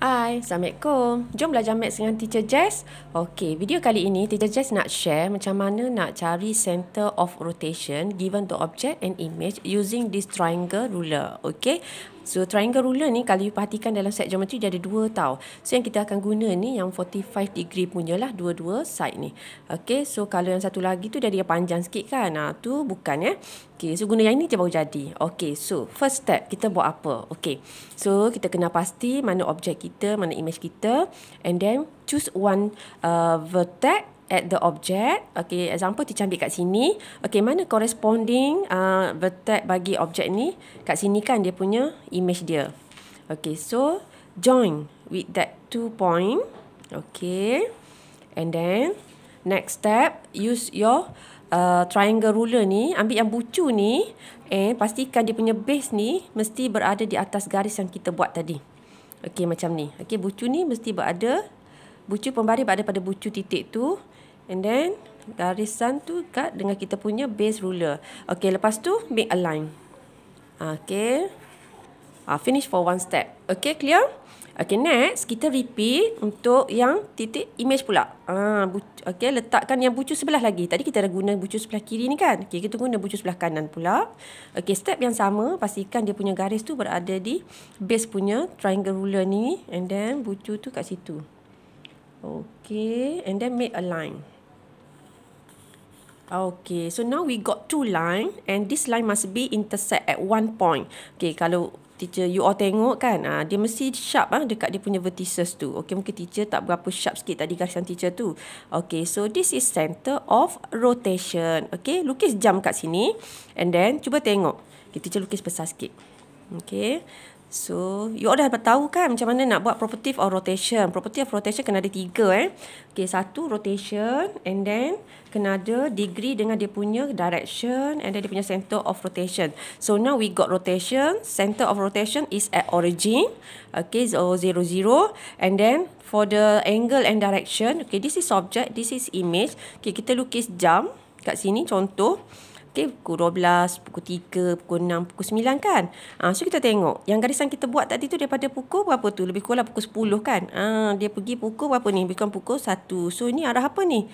Hai, Assalamualaikum. Jom belajar Maths dengan Teacher Jess. Okey, video kali ini Teacher Jess nak share macam mana nak cari center of rotation given to object and image using this triangle ruler. Okey, So triangle ruler ni kalau you perhatikan dalam set geometri dia ada dua tau. So yang kita akan guna ni yang 45 degree punyalah dua-dua side ni. Okay so kalau yang satu lagi tu dia ada panjang sikit kan. Ha, tu bukan ya. Okay so guna yang ni je baru jadi. Okay so first step kita buat apa? Okay so kita kena pasti mana objek kita, mana image kita. And then choose one uh, vertex at the object. Okay, example teacher ambil kat sini. Okay, mana corresponding uh, vertex bagi objek ni? Kat sini kan dia punya image dia. Okay, so join with that two point. Okay, and then next step, use your uh, triangle ruler ni. Ambil yang bucu ni and pastikan dia punya base ni mesti berada di atas garis yang kita buat tadi. Okay, macam ni. Okay, bucu ni mesti berada. Bucu pembaris berada pada bucu titik tu. And then garisan tu kat dengan kita punya base ruler. Okay, lepas tu make a line. Okay. Ah, finish for one step. Okay, clear? Okay, next kita repeat untuk yang titik image pula. Ah, bu- okay, letakkan yang bucu sebelah lagi. Tadi kita dah guna bucu sebelah kiri ni kan? Okay, kita guna bucu sebelah kanan pula. Okay, step yang sama. Pastikan dia punya garis tu berada di base punya triangle ruler ni. And then bucu tu kat situ. Okay, and then make a line. Okay, so now we got two line and this line must be intersect at one point. Okay, kalau teacher you all tengok kan, ah dia mesti sharp ah dekat dia punya vertices tu. Okay, mungkin teacher tak berapa sharp sikit tadi garisan teacher tu. Okay, so this is center of rotation. Okay, lukis jam kat sini and then cuba tengok. Okay, teacher lukis besar sikit. Okay, So, you all dah tahu kan macam mana nak buat property or rotation. Property of rotation kena ada tiga eh. Okay, satu rotation and then kena ada degree dengan dia punya direction and then dia punya center of rotation. So, now we got rotation. Center of rotation is at origin. Okay, so zero zero. And then for the angle and direction. Okay, this is object. This is image. Okay, kita lukis jam kat sini contoh. Okay, pukul 12, pukul 3, pukul 6, pukul 9 kan? Ha, so kita tengok yang garisan kita buat tadi tu daripada pukul berapa tu? Lebih kurang lah pukul 10 kan? Ha, dia pergi pukul berapa ni? Lebih kurang pukul 1. So ni arah apa ni?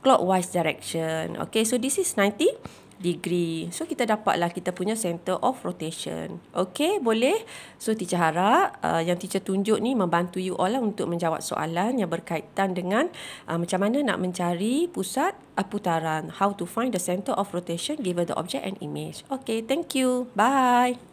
Clockwise direction. Okay, so this is 90 degree. So kita dapatlah kita punya center of rotation. Okay boleh? So teacher harap uh, yang teacher tunjuk ni membantu you all lah untuk menjawab soalan yang berkaitan dengan uh, macam mana nak mencari pusat uh, putaran. How to find the center of rotation given the object and image. Okay thank you. Bye.